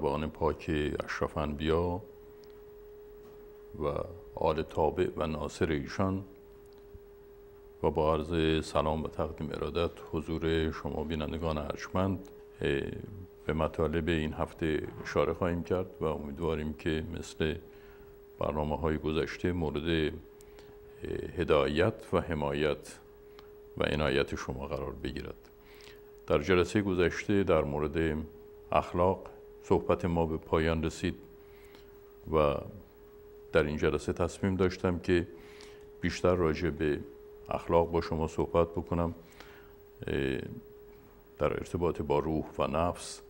بان پاک اشرف انبیا و آل تابع و ناصر ایشان و با عرض سلام و تقدیم ارادت حضور شما بینندگان ارجمند به مطالب این هفته اشاره خواهیم کرد و امیدواریم که مثل برنامه های گذشته مورد هدایت و حمایت و عنایت شما قرار بگیرد در جلسه گذشته در مورد اخلاق صحبت ما به پایان رسید و در این جلسه تصمیم داشتم که بیشتر راجع به اخلاق با شما صحبت بکنم در ارتباط با روح و نفس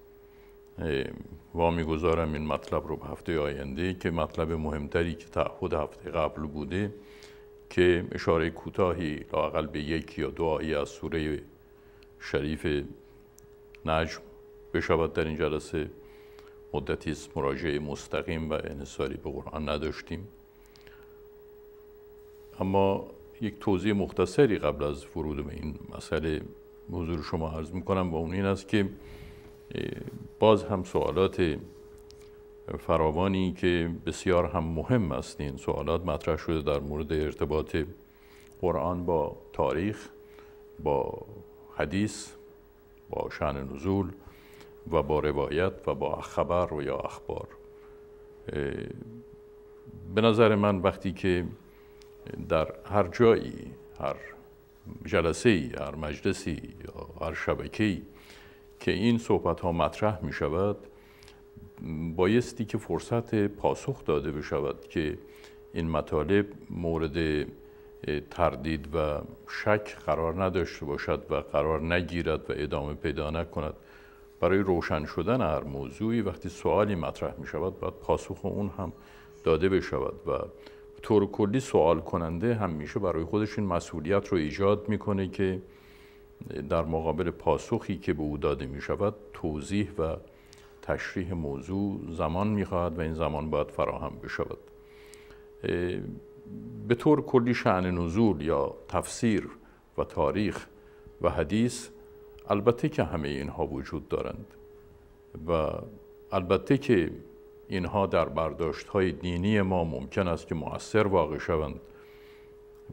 و میگذارم این مطلب رو به هفته آینده که مطلب مهمتری که تعهد هفته قبل بوده که اشاره کوتاهی لاقل به یک یا دو آیه از سوره شریف نجم بشود در این جلسه مدتی از مراجعه مستقیم و انحصاری به قرآن نداشتیم اما یک توضیح مختصری قبل از ورود به این مسئله حضور شما عرض میکنم و اون این است که باز هم سوالات فراوانی که بسیار هم مهم است این سوالات مطرح شده در مورد ارتباط قرآن با تاریخ با حدیث با شان نزول و با روایت و با خبر و یا اخبار به نظر من وقتی که در هر جایی هر جلسه ای هر مجلسی یا هر شبکه‌ای که این صحبت ها مطرح می شود بایستی که فرصت پاسخ داده بشود که این مطالب مورد تردید و شک قرار نداشته باشد و قرار نگیرد و ادامه پیدا نکند برای روشن شدن هر موضوعی وقتی سوالی مطرح می شود باید پاسخ اون هم داده بشود و طور کلی سوال کننده همیشه برای خودش این مسئولیت رو ایجاد میکنه که در مقابل پاسخی که به او داده می شود توضیح و تشریح موضوع زمان خواهد و این زمان باید فراهم بشود به طور کلی شعن نزول یا تفسیر و تاریخ و حدیث البته که همه اینها وجود دارند و البته که اینها در برداشت های دینی ما ممکن است که مؤثر واقع شوند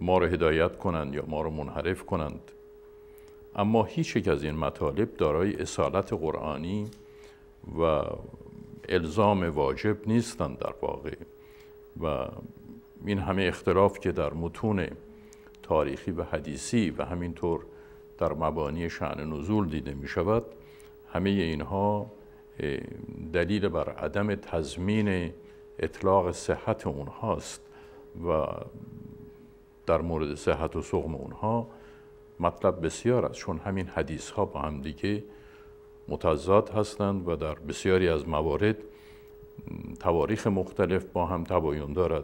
ما را هدایت کنند یا ما را منحرف کنند اما هیچ یک از این مطالب دارای اصالت قرآنی و الزام واجب نیستند در واقع و این همه اختلاف که در متون تاریخی و حدیثی و همینطور در مبانی شعن نزول دیده می شود همه اینها دلیل بر عدم تضمین اطلاق صحت اونهاست و در مورد صحت و سقم اونها مطلب بسیار است چون همین حدیث ها با هم دیگه متضاد هستند و در بسیاری از موارد تواریخ مختلف با هم تباین دارد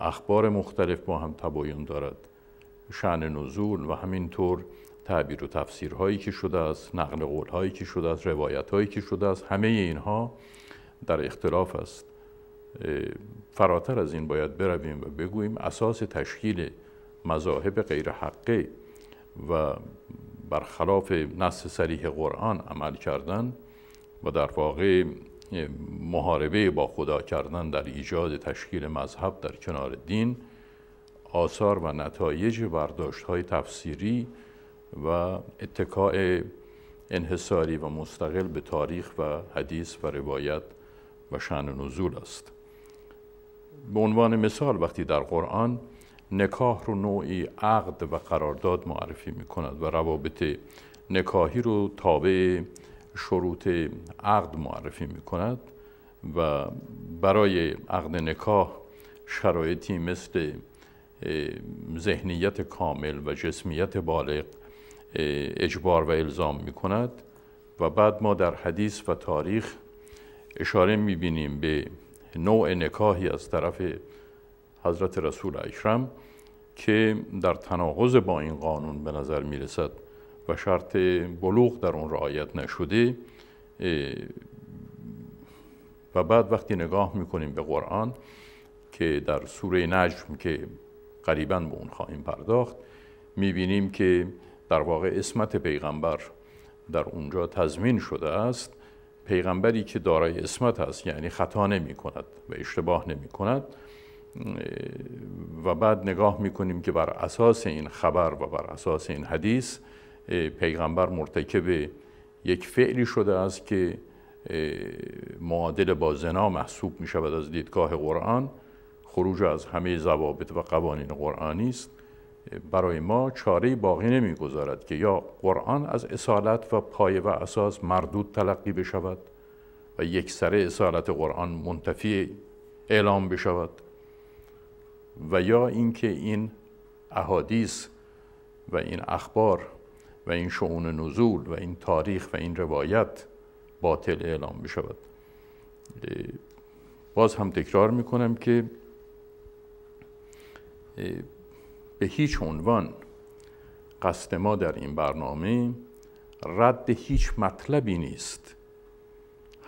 اخبار مختلف با هم تباین دارد شعن نزول و همینطور تعبیر و تفسیرهایی که شده است نقل قولهایی که شده است روایتهایی که شده است همه اینها در اختلاف است فراتر از این باید برویم و بگوییم اساس تشکیل مذاهب غیر حقه و برخلاف نص سریح قرآن عمل کردن و در واقع محاربه با خدا کردن در ایجاد تشکیل مذهب در کنار دین آثار و نتایج برداشت های تفسیری و اتکاع انحصاری و مستقل به تاریخ و حدیث و روایت و شان نزول است به عنوان مثال وقتی در قرآن نکاح رو نوعی عقد و قرارداد معرفی می کند و روابط نکاهی رو تابع شروط عقد معرفی می کند و برای عقد نکاح شرایطی مثل ذهنیت کامل و جسمیت بالغ اجبار و الزام می کند و بعد ما در حدیث و تاریخ اشاره می بینیم به نوع نکاهی از طرف حضرت رسول اکرم که در تناقض با این قانون به نظر می رسد و شرط بلوغ در اون رعایت نشده و بعد وقتی نگاه میکنیم به قرآن که در سوره نجم که قریبا به اون خواهیم پرداخت بینیم که در واقع اسمت پیغمبر در اونجا تضمین شده است پیغمبری که دارای اسمت است یعنی خطا نمی کند و اشتباه نمی کند و بعد نگاه می کنیم که بر اساس این خبر و بر اساس این حدیث پیغمبر مرتکب یک فعلی شده است که معادل با زنا محسوب می شود از دیدگاه قرآن خروج از همه ضوابط و قوانین قرآنی است برای ما چاره باقی نمیگذارد که یا قرآن از اصالت و پایه و اساس مردود تلقی بشود و یک سره اصالت قرآن منتفی اعلام بشود و یا اینکه این احادیث و این اخبار و این شعون نزول و این تاریخ و این روایت باطل اعلام بشود باز هم تکرار میکنم که به هیچ عنوان قصد ما در این برنامه رد هیچ مطلبی نیست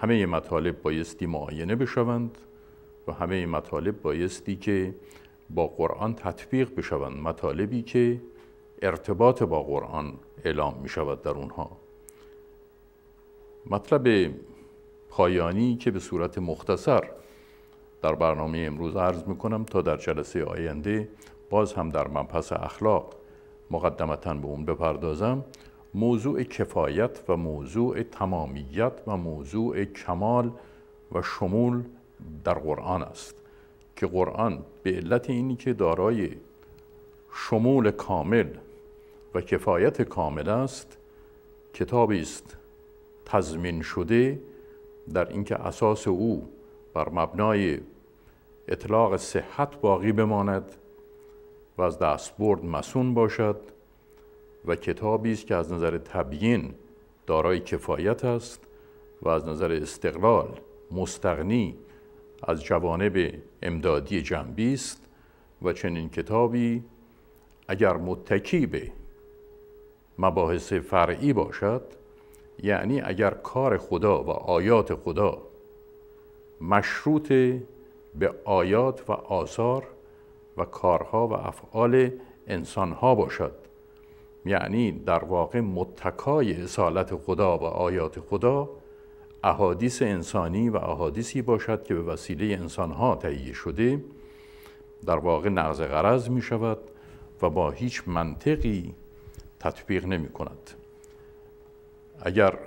همه مطالب بایستی معاینه بشوند و همه مطالب بایستی که با قرآن تطبیق بشوند مطالبی که ارتباط با قرآن اعلام می شود در اونها مطلب پایانی که به صورت مختصر در برنامه امروز عرض می کنم تا در جلسه آینده باز هم در مبحث اخلاق مقدمتا به اون بپردازم موضوع کفایت و موضوع تمامیت و موضوع کمال و شمول در قرآن است که قرآن به علت اینی که دارای شمول کامل و کفایت کامل است کتابی است تضمین شده در اینکه اساس او بر مبنای اطلاق صحت باقی بماند و از برد مسون باشد و کتابی است که از نظر تبیین دارای کفایت است و از نظر استقلال مستغنی از جوانب امدادی جنبی است و چنین کتابی اگر متکی به مباحث فرعی باشد یعنی اگر کار خدا و آیات خدا مشروط به آیات و آثار و کارها و افعال انسانها باشد یعنی در واقع متکای اصالت خدا و آیات خدا احادیث انسانی و احادیثی باشد که به وسیله انسانها تهیه شده در واقع نقض غرض می شود و با هیچ منطقی تطبیق نمی کند اگر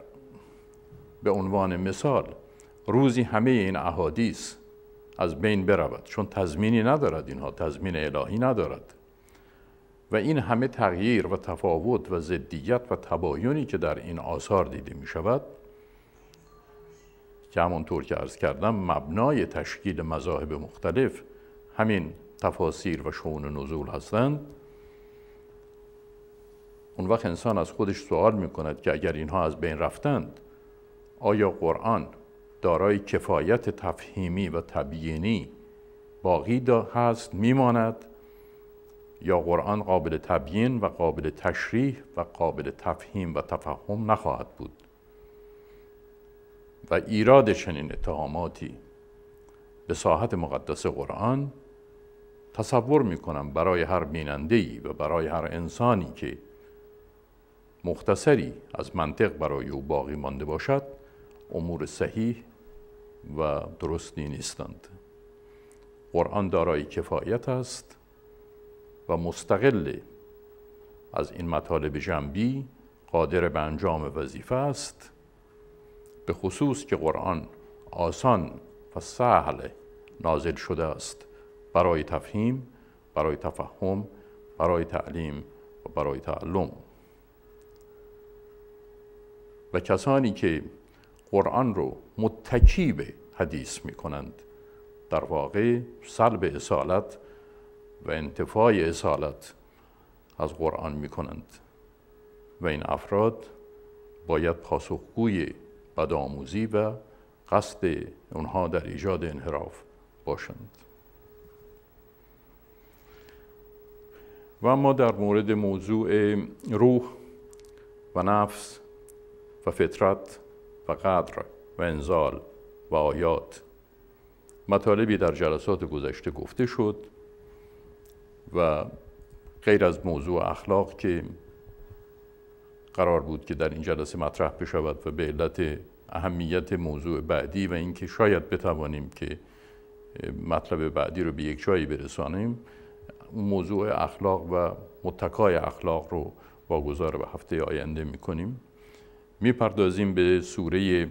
به عنوان مثال روزی همه این احادیث از بین برود چون تضمینی ندارد اینها تضمین الهی ندارد و این همه تغییر و تفاوت و ضدیت و تباینی که در این آثار دیده می شود که همانطور که ارز کردم مبنای تشکیل مذاهب مختلف همین تفاسیر و شون نزول هستند اون وقت انسان از خودش سوال می کند که اگر اینها از بین رفتند آیا قرآن دارای کفایت تفهیمی و تبیینی باقی هست میماند یا قرآن قابل تبیین و قابل تشریح و قابل تفهیم و تفهم نخواهد بود و ایراد چنین اتهاماتی به ساحت مقدس قرآن تصور میکنم برای هر ای و برای هر انسانی که مختصری از منطق برای او باقی مانده باشد امور صحیح و درستی نیستند قرآن دارای کفایت است و مستقل از این مطالب جنبی قادر به انجام وظیفه است به خصوص که قرآن آسان و سهل نازل شده است برای تفهیم برای تفهم برای تعلیم و برای تعلم و کسانی که قرآن رو متکی به حدیث می کنند در واقع سلب اصالت و انتفاع اصالت از قرآن می کنند و این افراد باید پاسخگوی بدآموزی و قصد اونها در ایجاد انحراف باشند و ما در مورد موضوع روح و نفس و فطرت و قدر و انزال و آیات مطالبی در جلسات گذشته گفته شد و غیر از موضوع اخلاق که قرار بود که در این جلسه مطرح بشود و به علت اهمیت موضوع بعدی و اینکه شاید بتوانیم که مطلب بعدی رو به یک جایی برسانیم موضوع اخلاق و متکای اخلاق رو واگذار به هفته آینده میکنیم میپردازیم به سوره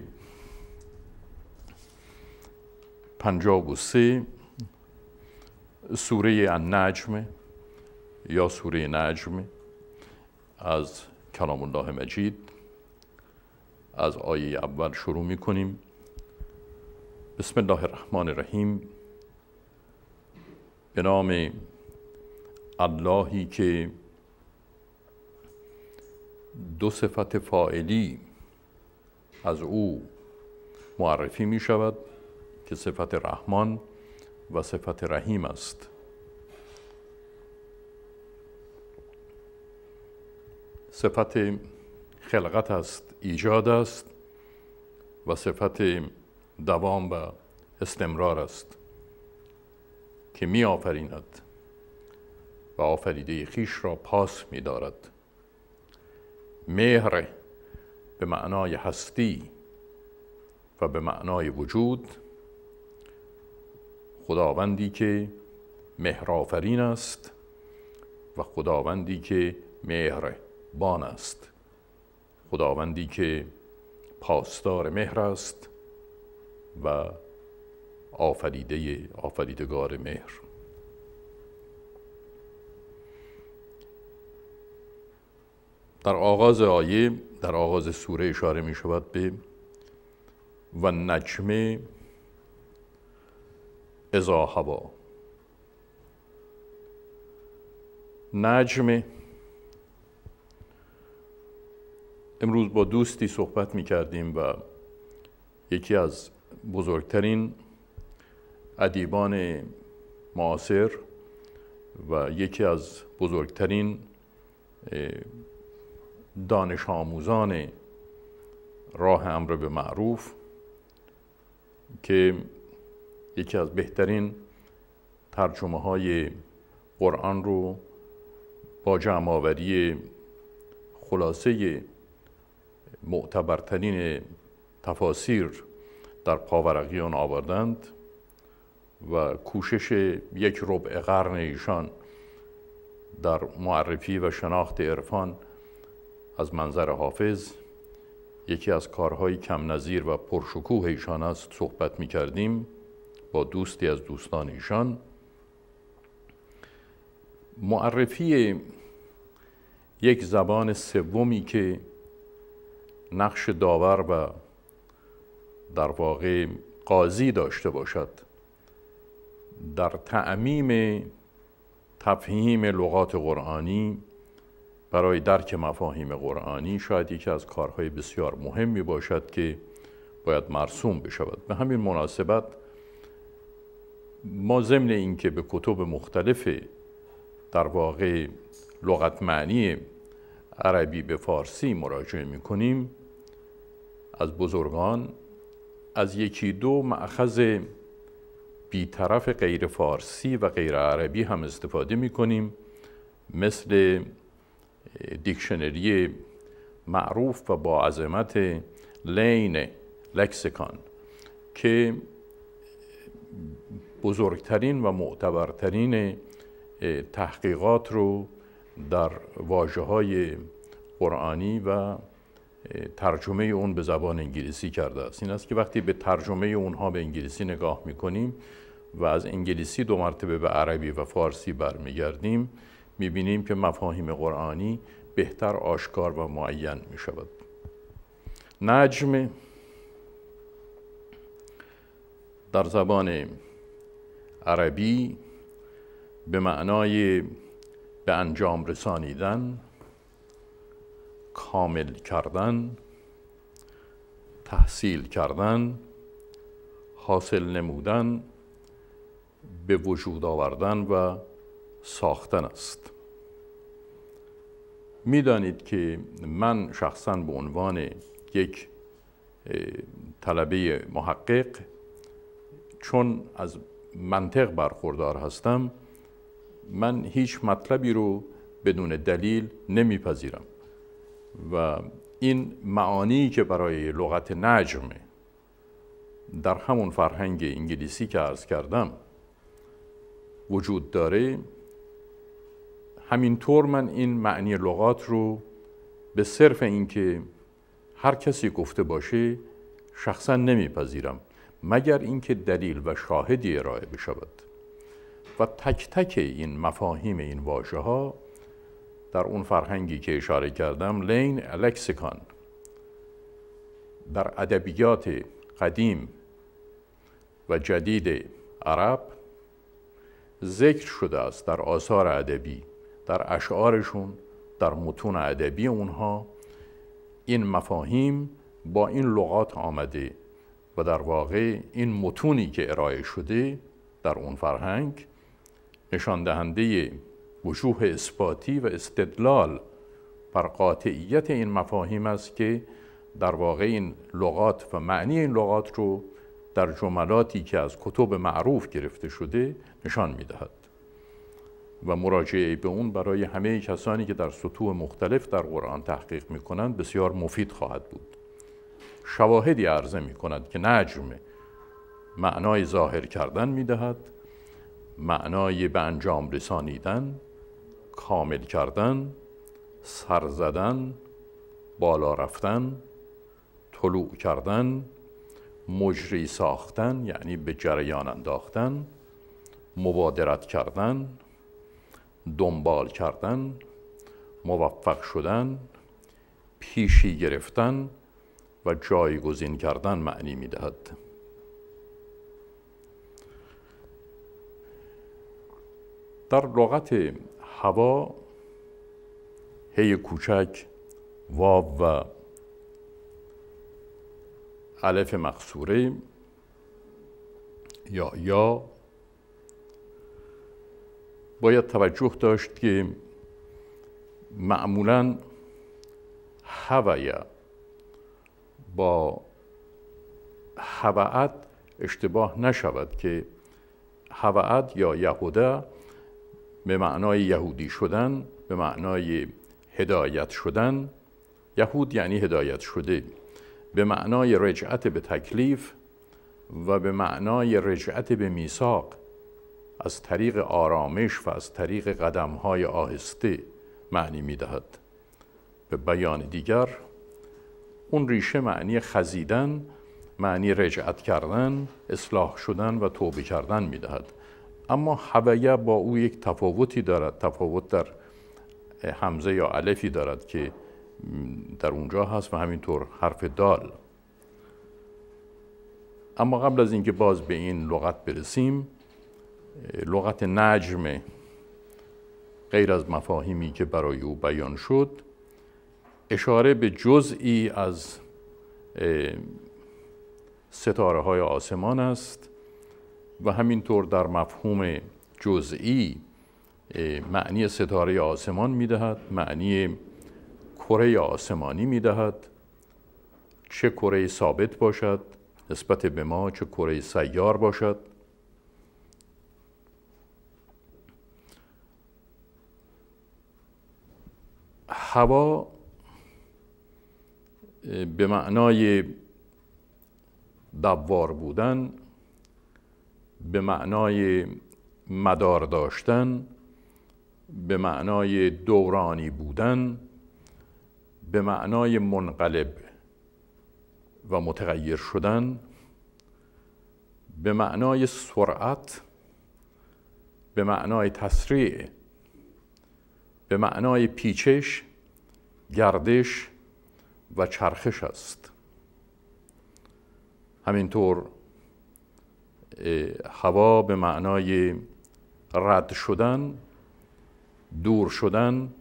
53 سوره النجم یا سوره نجم از کلام الله مجید از آیه اول شروع می بسم الله الرحمن الرحیم به نام اللهی که دو صفت فائلی از او معرفی می شود که صفت رحمان و صفت رحیم است صفت خلقت است ایجاد است و صفت دوام و استمرار است که می آفریند و آفریده خیش را پاس می دارد مهر به معنای هستی و به معنای وجود خداوندی که مهرآفرین است و خداوندی که مهر بان است خداوندی که پاسدار مهر است و آفریده آفریدگار مهر در آغاز آیه در آغاز سوره اشاره می شود به و نجم ازا هوا نجم امروز با دوستی صحبت می کردیم و یکی از بزرگترین ادیبان معاصر و یکی از بزرگترین دانش آموزان راه امر به معروف که یکی از بهترین ترجمه های قرآن رو با آوری خلاصه معتبرترین تفاسیر در پاورقیان آوردند و کوشش یک ربع قرن ایشان در معرفی و شناخت عرفان از منظر حافظ یکی از کارهای کم نظیر و پرشکوه ایشان است صحبت می کردیم با دوستی از دوستان ایشان معرفی یک زبان سومی که نقش داور و در واقع قاضی داشته باشد در تعمیم تفهیم لغات قرآنی برای درک مفاهیم قرآنی شاید یکی از کارهای بسیار مهمی باشد که باید مرسوم بشود به همین مناسبت ما ضمن اینکه به کتب مختلف در واقع لغت معنی عربی به فارسی مراجعه می کنیم از بزرگان از یکی دو معخذ بیطرف غیر فارسی و غیر عربی هم استفاده می کنیم مثل دیکشنری معروف و با عظمت لین لکسیکان که بزرگترین و معتبرترین تحقیقات رو در واجه های قرآنی و ترجمه اون به زبان انگلیسی کرده است این است که وقتی به ترجمه اونها به انگلیسی نگاه میکنیم و از انگلیسی دو مرتبه به عربی و فارسی برمیگردیم میبینیم که مفاهیم قرآنی بهتر آشکار و معین می نجم در زبان عربی به معنای به انجام رسانیدن کامل کردن تحصیل کردن حاصل نمودن به وجود آوردن و ساختن است میدانید که من شخصا به عنوان یک طلبه محقق چون از منطق برخوردار هستم من هیچ مطلبی رو بدون دلیل نمیپذیرم و این معانی که برای لغت نجم در همون فرهنگ انگلیسی که عرض کردم وجود داره همینطور من این معنی لغات رو به صرف اینکه هر کسی گفته باشه شخصا نمیپذیرم مگر اینکه دلیل و شاهدی ارائه بشود و تک تک این مفاهیم این واژه ها در اون فرهنگی که اشاره کردم لین الکسیکان در ادبیات قدیم و جدید عرب ذکر شده است در آثار ادبی در اشعارشون در متون ادبی اونها این مفاهیم با این لغات آمده و در واقع این متونی که ارائه شده در اون فرهنگ نشان دهنده وجوه اثباتی و استدلال بر قاطعیت این مفاهیم است که در واقع این لغات و معنی این لغات رو در جملاتی که از کتب معروف گرفته شده نشان میدهد و مراجعه به اون برای همه کسانی که در سطوح مختلف در قرآن تحقیق می کنند بسیار مفید خواهد بود شواهدی عرضه می کند که نجم معنای ظاهر کردن می دهد معنای به انجام رسانیدن کامل کردن سر زدن بالا رفتن طلوع کردن مجری ساختن یعنی به جریان انداختن مبادرت کردن دنبال کردن موفق شدن پیشی گرفتن و جایگزین کردن معنی دهد. در لغت هوا هی کوچک واب و الف مقصوره یا یا باید توجه داشت که معمولا هویا با هوعت اشتباه نشود که هوعت یا یهوده به معنای یهودی شدن به معنای هدایت شدن یهود یعنی هدایت شده به معنای رجعت به تکلیف و به معنای رجعت به میثاق از طریق آرامش و از طریق قدم های آهسته معنی می دهد. به بیان دیگر اون ریشه معنی خزیدن معنی رجعت کردن اصلاح شدن و توبه کردن می اما حویه با او یک تفاوتی دارد تفاوت در حمزه یا علفی دارد که در اونجا هست و همینطور حرف دال اما قبل از اینکه باز به این لغت برسیم لغت نجم غیر از مفاهیمی که برای او بیان شد اشاره به جزئی از ستاره های آسمان است و همینطور در مفهوم جزئی معنی ستاره آسمان میدهد معنی کره آسمانی دهد چه کره ثابت باشد نسبت به ما چه کره سیار باشد هوا به معنای دوار بودن به معنای مدار داشتن به معنای دورانی بودن به معنای منقلب و متغیر شدن به معنای سرعت به معنای تسریع به معنای پیچش گردش و چرخش است همینطور هوا به معنای رد شدن دور شدن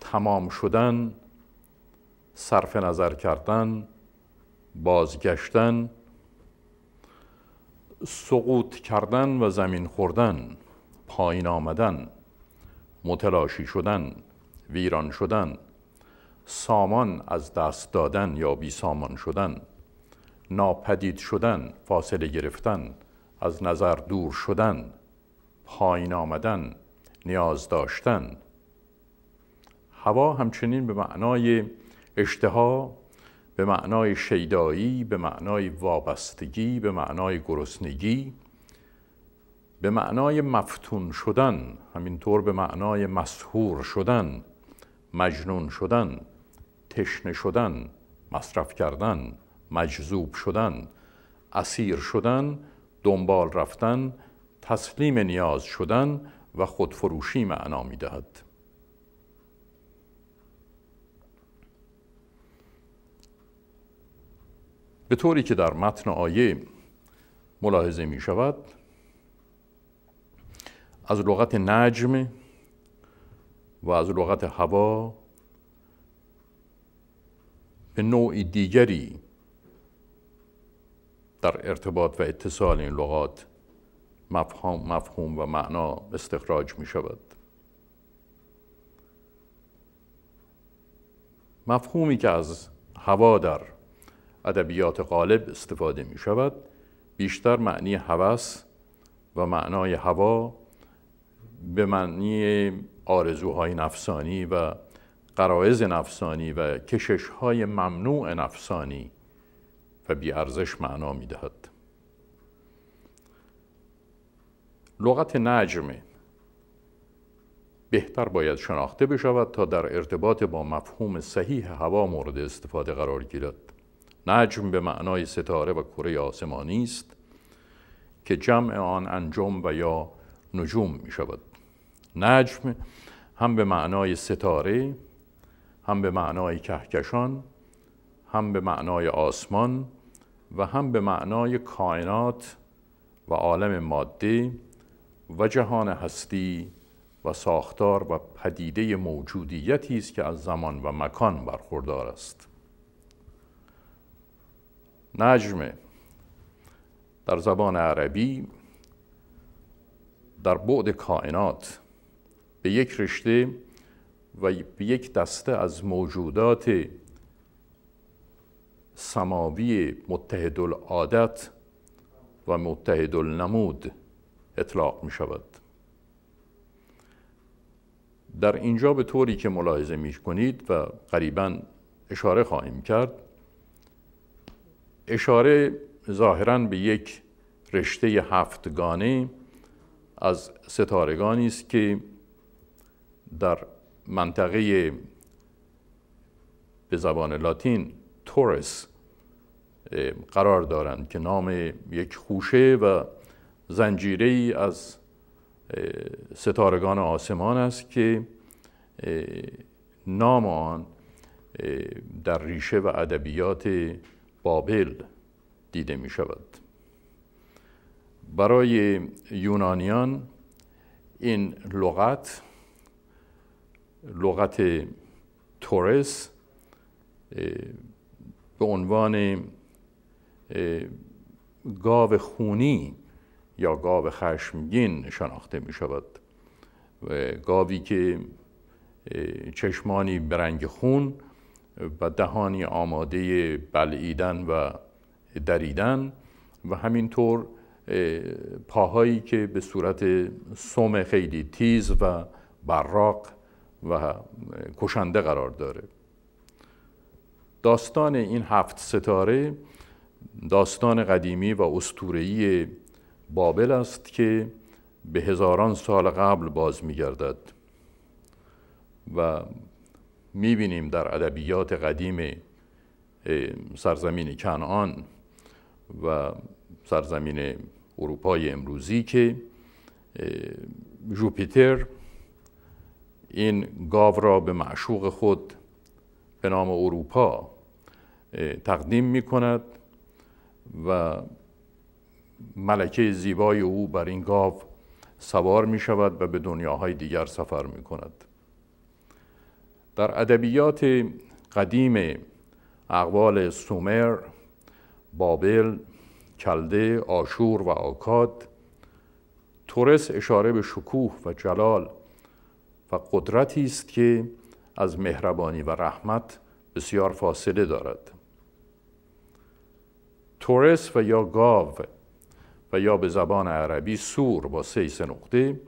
تمام شدن صرف نظر کردن بازگشتن سقوط کردن و زمین خوردن پایین آمدن متلاشی شدن ویران شدن سامان از دست دادن یا بی سامان شدن ناپدید شدن فاصله گرفتن از نظر دور شدن پایین آمدن نیاز داشتن هوا همچنین به معنای اشتها به معنای شیدایی به معنای وابستگی به معنای گرسنگی به معنای مفتون شدن همینطور به معنای مسهور شدن مجنون شدن تشنه شدن مصرف کردن مجذوب شدن اسیر شدن دنبال رفتن تسلیم نیاز شدن و خودفروشی معنا میدهد به طوری که در متن آیه ملاحظه می شود از لغت نجم و از لغت هوا به نوع دیگری در ارتباط و اتصال این لغات مفهوم, مفهوم و معنا استخراج می شود مفهومی که از هوا در ادبیات غالب استفاده می شود بیشتر معنی هوس و معنای هوا به معنی آرزوهای نفسانی و قرائز نفسانی و کششهای ممنوع نفسانی و بیارزش معنا میدهد لغت نجم بهتر باید شناخته بشود تا در ارتباط با مفهوم صحیح هوا مورد استفاده قرار گیرد نجم به معنای ستاره و کره آسمانی است که جمع آن انجم و یا نجوم می شود نجم هم به معنای ستاره هم به معنای کهکشان هم به معنای آسمان و هم به معنای کائنات و عالم ماده و جهان هستی و ساختار و پدیده موجودیتی است که از زمان و مکان برخوردار است نجم در زبان عربی در بعد کائنات یک رشته و به یک دسته از موجودات سماوی متحد العادت و متحد النمود اطلاق می شود در اینجا به طوری که ملاحظه می کنید و قریبا اشاره خواهیم کرد اشاره ظاهرا به یک رشته هفتگانه از ستارگانی است که در منطقه به زبان لاتین تورس قرار دارند که نام یک خوشه و زنجیری از ستارگان آسمان است که نام آن در ریشه و ادبیات بابل دیده می شود برای یونانیان این لغت لغت تورس به عنوان گاو خونی یا گاو خشمگین شناخته می شود گاوی که چشمانی برنگ خون و دهانی آماده بلعیدن و دریدن و همینطور پاهایی که به صورت سوم خیلی تیز و براق و کشنده قرار داره داستان این هفت ستاره داستان قدیمی و استورهی بابل است که به هزاران سال قبل باز میگردد و می‌بینیم در ادبیات قدیم سرزمین کنعان و سرزمین اروپای امروزی که جوپیتر این گاو را به معشوق خود به نام اروپا تقدیم می کند و ملکه زیبای او بر این گاو سوار می شود و به دنیاهای دیگر سفر می کند در ادبیات قدیم اقوال سومر، بابل، کلده، آشور و آکاد تورس اشاره به شکوه و جلال و قدرتی است که از مهربانی و رحمت بسیار فاصله دارد تورس و یا گاو و یا به زبان عربی سور با سه نقطه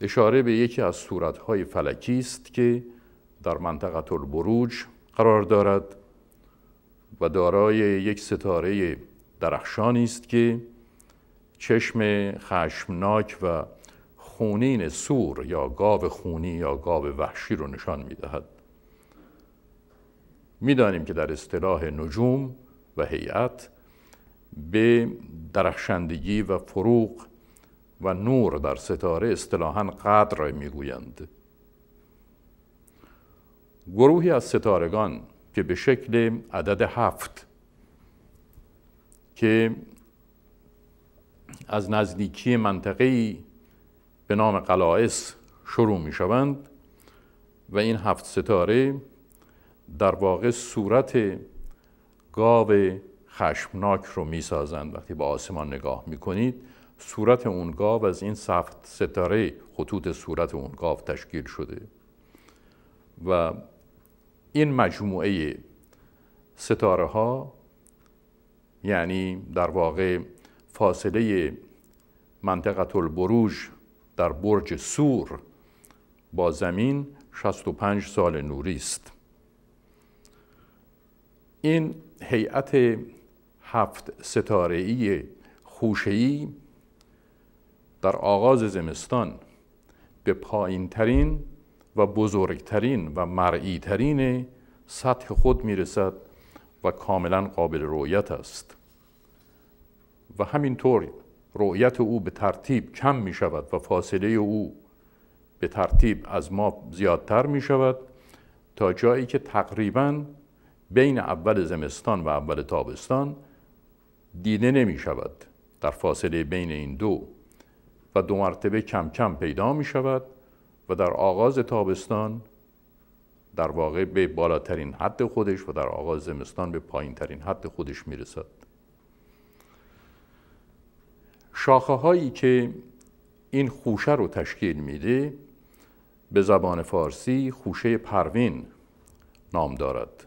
اشاره به یکی از صورتهای فلکی است که در منطقه البروج قرار دارد و دارای یک ستاره درخشانی است که چشم خشمناک و خونین سور یا گاو خونی یا گاو وحشی رو نشان میدهد میدانیم که در اصطلاح نجوم و هیئت به درخشندگی و فروغ و نور در ستاره اصطلاحا قدر میگویند گروهی از ستارگان که به شکل عدد هفت که از نزدیکی منطقه به نام قلائس شروع می شوند و این هفت ستاره در واقع صورت گاو خشمناک رو می سازند وقتی به آسمان نگاه می صورت اون گاو از این هفت ستاره خطوط صورت اون گاو تشکیل شده و این مجموعه ستاره ها یعنی در واقع فاصله منطقه البروج در برج سور با زمین 65 سال نوری است این هیئت هفت ای خوشه‌ای در آغاز زمستان به پایین ترین و بزرگترین و ترین سطح خود میرسد و کاملا قابل رؤیت است و همینطور رؤیت او به ترتیب کم می شود و فاصله او به ترتیب از ما زیادتر می شود تا جایی که تقریبا بین اول زمستان و اول تابستان دیده نمی شود در فاصله بین این دو و دو مرتبه کم کم پیدا می شود و در آغاز تابستان در واقع به بالاترین حد خودش و در آغاز زمستان به پایین ترین حد خودش می رسد. شاخه هایی که این خوشه رو تشکیل میده به زبان فارسی خوشه پروین نام دارد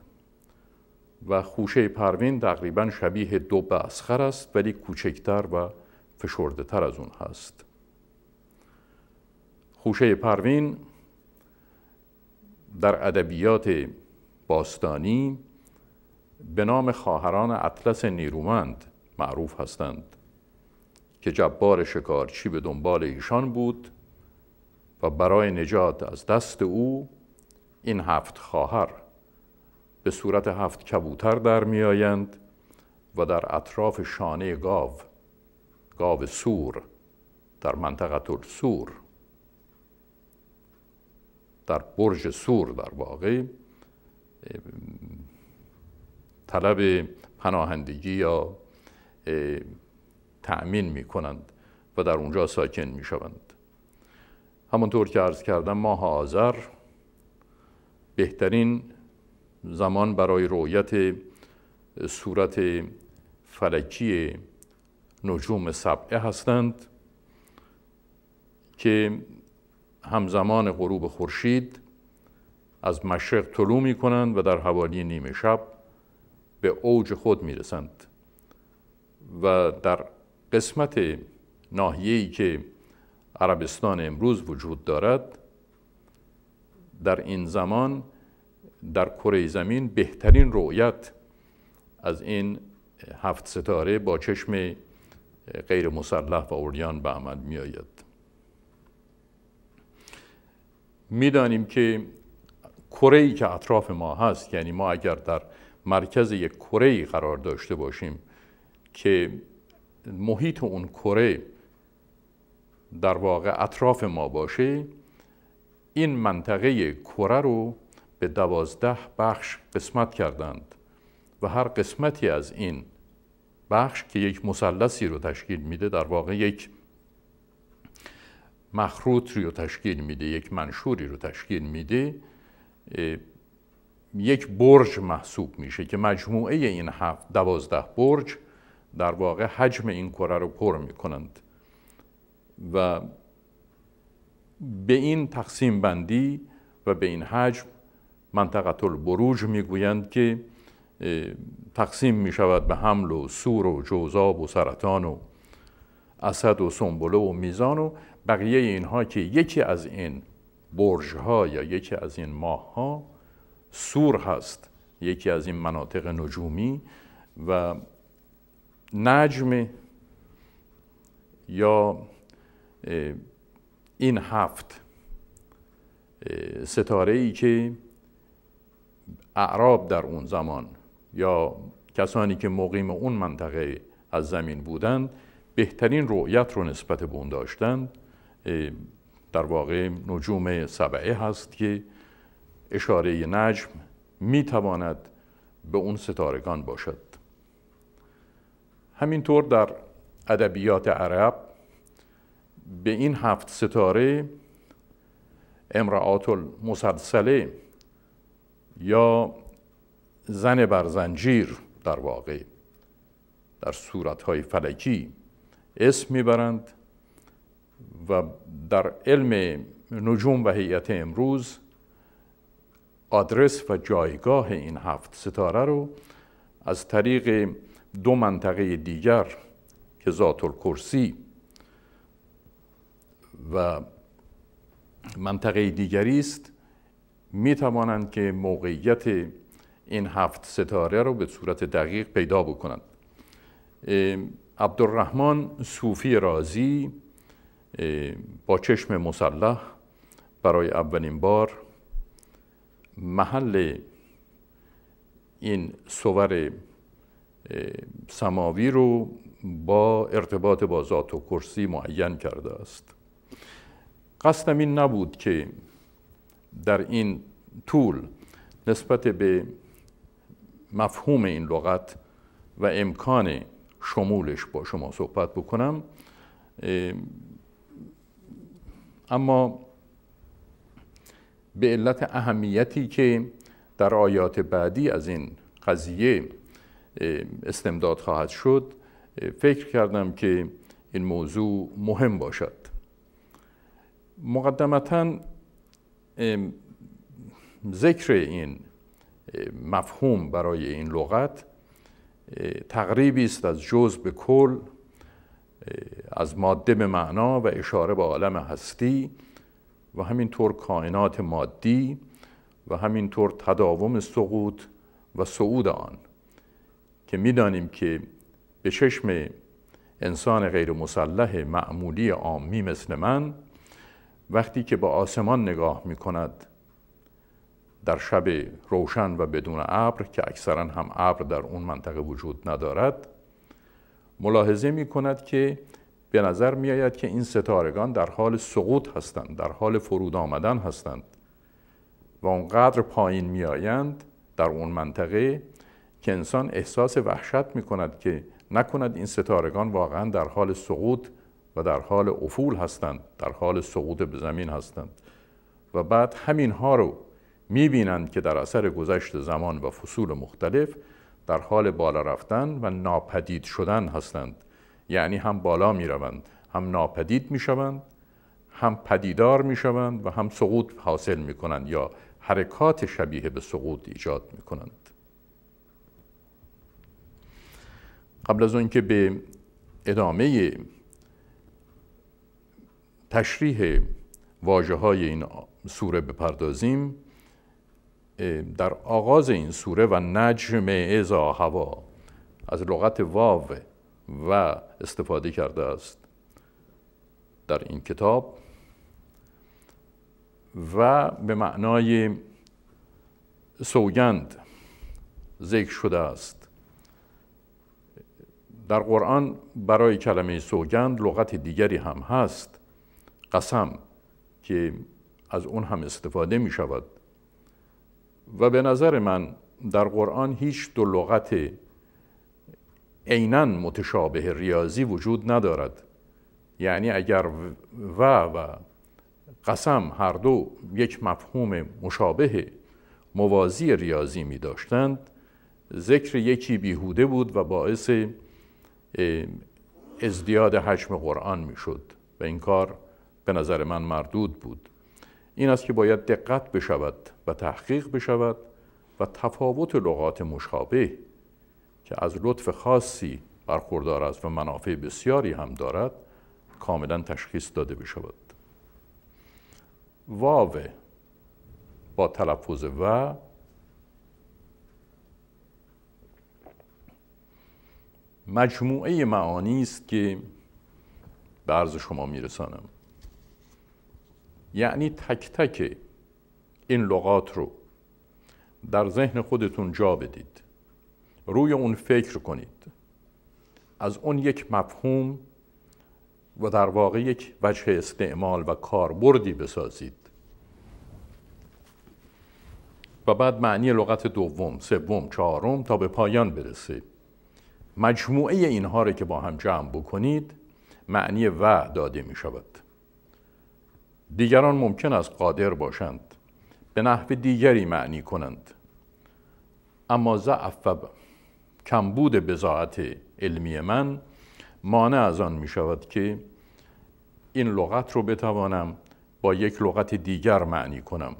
و خوشه پروین تقریبا شبیه دو اسخر است ولی کوچکتر و فشرده تر از اون هست خوشه پروین در ادبیات باستانی به نام خواهران اطلس نیرومند معروف هستند که جبار شکارچی به دنبال ایشان بود و برای نجات از دست او این هفت خواهر به صورت هفت کبوتر در آیند و در اطراف شانه گاو گاو سور در منطقه سور در برج سور در واقع طلب پناهندگی یا تأمین می کنند و در اونجا ساکن می شوند همانطور که عرض کردم ماه آذر بهترین زمان برای رؤیت صورت فلکی نجوم سبعه هستند که همزمان غروب خورشید از مشرق طلوع می کنند و در حوالی نیمه شب به اوج خود می رسند و در قسمت ناحیه‌ای که عربستان امروز وجود دارد در این زمان در کره زمین بهترین رؤیت از این هفت ستاره با چشم غیر مسلح و اوریان به عمل می آید میدانیم که کره ای که اطراف ما هست یعنی ما اگر در مرکز یک کره قرار داشته باشیم که محیط اون کره در واقع اطراف ما باشه این منطقه کره رو به دوازده بخش قسمت کردند و هر قسمتی از این بخش که یک مثلثی رو تشکیل میده در واقع یک مخروط رو تشکیل میده یک منشوری رو تشکیل میده یک برج محسوب میشه که مجموعه این دوازده برج در واقع حجم این کره رو پر می کنند و به این تقسیم بندی و به این حجم منطقه البروج میگویند که تقسیم می شود به حمل و سور و جوزاب و سرطان و اسد و سنبله و میزان و بقیه اینها که یکی از این برج ها یا یکی از این ماه ها سور هست یکی از این مناطق نجومی و نجم یا این هفت ستاره ای که اعراب در اون زمان یا کسانی که مقیم اون منطقه از زمین بودند بهترین رؤیت رو نسبت به اون داشتند در واقع نجوم سبعه هست که اشاره نجم میتواند به اون ستارگان باشد همینطور در ادبیات عرب به این هفت ستاره امرعات المسلسله یا زن بر زنجیر در واقع در صورتهای فلکی اسم میبرند و در علم نجوم و هیئت امروز آدرس و جایگاه این هفت ستاره رو از طریق دو منطقه دیگر که ذات الکرسی و منطقه دیگری است می توانند که موقعیت این هفت ستاره رو به صورت دقیق پیدا بکنند عبدالرحمن صوفی رازی با چشم مسلح برای اولین بار محل این صور سماوی رو با ارتباط با ذات و کرسی معین کرده است قصدم این نبود که در این طول نسبت به مفهوم این لغت و امکان شمولش با شما صحبت بکنم اما به علت اهمیتی که در آیات بعدی از این قضیه استمداد خواهد شد فکر کردم که این موضوع مهم باشد مقدمتا ذکر این مفهوم برای این لغت تقریبی است از جز کل از ماده به معنا و اشاره به عالم هستی و همینطور کائنات مادی و همینطور تداوم سقوط و صعود آن که میدانیم که به چشم انسان غیر مسلح معمولی عامی مثل من وقتی که به آسمان نگاه می کند در شب روشن و بدون ابر که اکثرا هم ابر در اون منطقه وجود ندارد ملاحظه می کند که به نظر می آید که این ستارگان در حال سقوط هستند در حال فرود آمدن هستند و اونقدر پایین می آیند در اون منطقه که انسان احساس وحشت می کند که نکند این ستارگان واقعا در حال سقوط و در حال افول هستند در حال سقوط به زمین هستند و بعد همین ها رو می بینند که در اثر گذشت زمان و فصول مختلف در حال بالا رفتن و ناپدید شدن هستند یعنی هم بالا می روند هم ناپدید می شوند هم پدیدار می شوند و هم سقوط حاصل می کنند یا حرکات شبیه به سقوط ایجاد می کنند قبل از که به ادامه تشریح واجه های این سوره بپردازیم در آغاز این سوره و نجم ازا هوا از لغت واو و استفاده کرده است در این کتاب و به معنای سوگند ذکر شده است در قرآن برای کلمه سوگند لغت دیگری هم هست قسم که از اون هم استفاده می شود و به نظر من در قرآن هیچ دو لغت عینا متشابه ریاضی وجود ندارد یعنی اگر و و قسم هر دو یک مفهوم مشابه موازی ریاضی می داشتند ذکر یکی بیهوده بود و باعث ازدیاد حجم قرآن میشد و این کار به نظر من مردود بود این است که باید دقت بشود و تحقیق بشود و تفاوت لغات مشابه که از لطف خاصی برخوردار است و منافع بسیاری هم دارد کاملا تشخیص داده بشود واو با تلفظ و مجموعه معانی است که به عرض شما میرسانم یعنی تک تک این لغات رو در ذهن خودتون جا بدید روی اون فکر کنید از اون یک مفهوم و در واقع یک وجه استعمال و کاربردی بسازید و بعد معنی لغت دوم، سوم، چهارم تا به پایان برسید مجموعه اینها را که با هم جمع بکنید معنی و داده می شود دیگران ممکن است قادر باشند به نحو دیگری معنی کنند اما ضعف و کمبود بزاعت علمی من مانع از آن می شود که این لغت رو بتوانم با یک لغت دیگر معنی کنم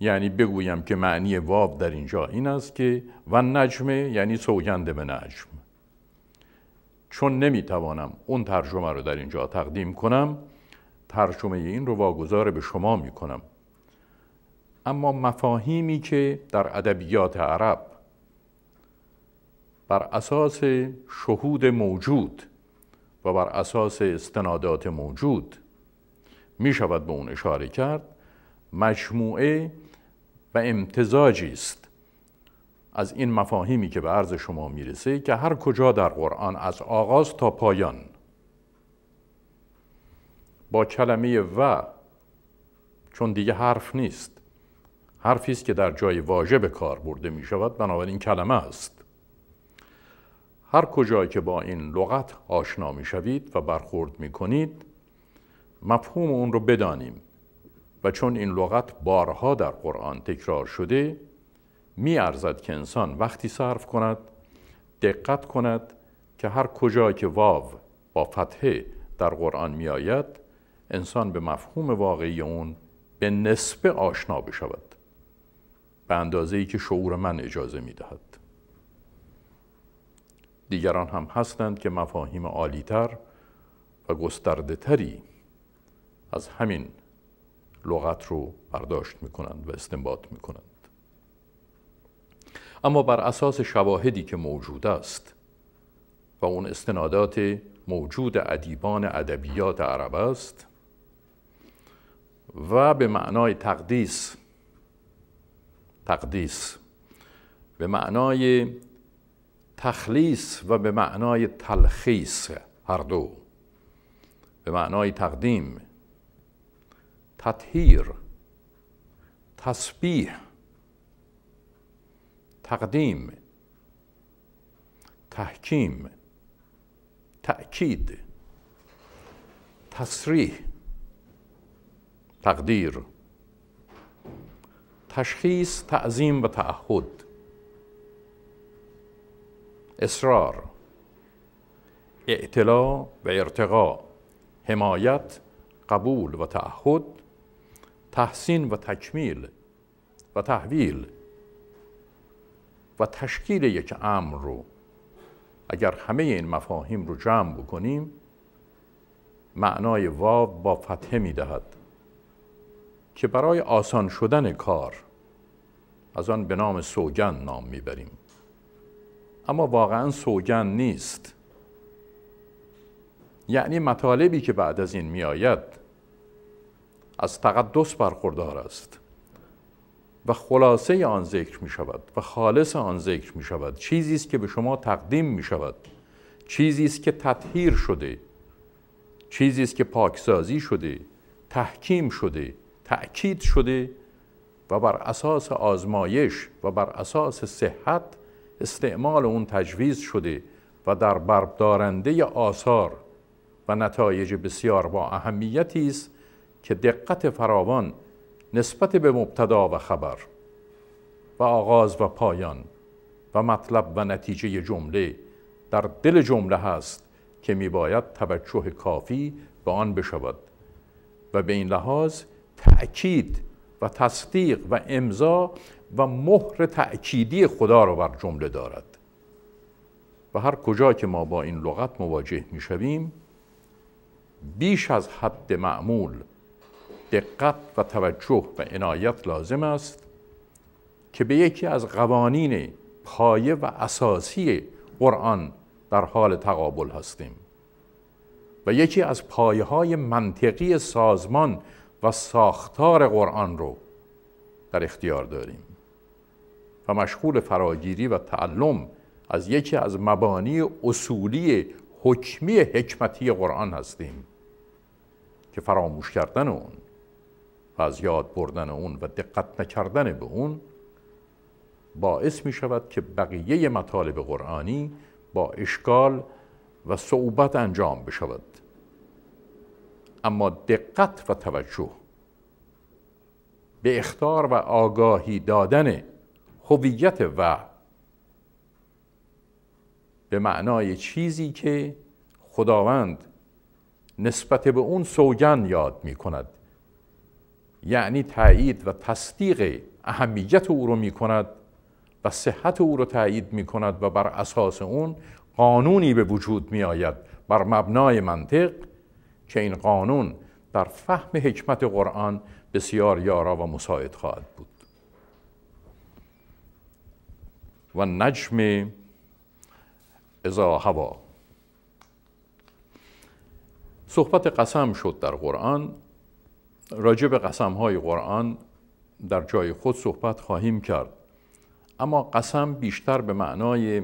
یعنی بگویم که معنی واب در اینجا این است که و نجمه یعنی سوگند به نجم چون نمیتوانم اون ترجمه رو در اینجا تقدیم کنم ترجمه این رو واگذار به شما میکنم اما مفاهیمی که در ادبیات عرب بر اساس شهود موجود و بر اساس استنادات موجود می شود به اون اشاره کرد مجموعه و امتزاجی است از این مفاهیمی که به عرض شما میرسه که هر کجا در قرآن از آغاز تا پایان با کلمه و چون دیگه حرف نیست حرفی است که در جای واژه به کار برده می شود بنابراین کلمه است هر کجایی که با این لغت آشنا می شوید و برخورد می کنید مفهوم اون رو بدانیم و چون این لغت بارها در قرآن تکرار شده می ارزد که انسان وقتی صرف کند دقت کند که هر کجا که واو با فتحه در قرآن می آید انسان به مفهوم واقعی اون به نسبه آشنا بشود به اندازه ای که شعور من اجازه می دهد دیگران هم هستند که مفاهیم تر و گسترده تری از همین لغت رو برداشت می کنند و استنباط می کنند اما بر اساس شواهدی که موجود است و اون استنادات موجود ادیبان ادبیات عرب است و به معنای تقدیس تقدیس به معنای تخلیص و به معنای تلخیص هر دو به معنای تقدیم تطهیر تسبیح تقدیم تحکیم تأکید تصریح تقدیر تشخیص تعظیم و تعهد اصرار اعتلاع و ارتقا حمایت قبول و تعهد تحسین و تکمیل و تحویل و تشکیل یک امر رو اگر همه این مفاهیم رو جمع بکنیم معنای واو با فتحه می دهد که برای آسان شدن کار از آن به نام سوگن نام میبریم اما واقعا سوگن نیست یعنی مطالبی که بعد از این میآید از تقدس برخوردار است و خلاصه آن ذکر می شود و خالص آن ذکر می شود چیزی است که به شما تقدیم می شود چیزی است که تطهیر شده چیزی است که پاکسازی شده تحکیم شده تأکید شده و بر اساس آزمایش و بر اساس صحت استعمال اون تجویز شده و در بربدارنده آثار و نتایج بسیار با اهمیتی است که دقت فراوان نسبت به مبتدا و خبر و آغاز و پایان و مطلب و نتیجه جمله در دل جمله هست که می باید توجه کافی به آن بشود و به این لحاظ تأکید و تصدیق و امضا و مهر تأکیدی خدا را بر جمله دارد و هر کجا که ما با این لغت مواجه می شویم بیش از حد معمول دقت و توجه و عنایت لازم است که به یکی از قوانین پایه و اساسی قرآن در حال تقابل هستیم و یکی از پایه های منطقی سازمان و ساختار قرآن رو در اختیار داریم و مشغول فراگیری و تعلم از یکی از مبانی اصولی حکمی حکمتی قرآن هستیم که فراموش کردن اون و از یاد بردن اون و دقت نکردن به اون باعث می شود که بقیه مطالب قرآنی با اشکال و صعوبت انجام بشود اما دقت و توجه به اختار و آگاهی دادن هویت و به معنای چیزی که خداوند نسبت به اون سوگن یاد می کند یعنی تایید و تصدیق اهمیت او رو می کند و صحت او رو تایید می کند و بر اساس اون قانونی به وجود می آید بر مبنای منطق که این قانون در فهم حکمت قرآن بسیار یارا و مساعد خواهد بود و نجم ازا هوا صحبت قسم شد در قرآن راجع به قسم های قرآن در جای خود صحبت خواهیم کرد اما قسم بیشتر به معنای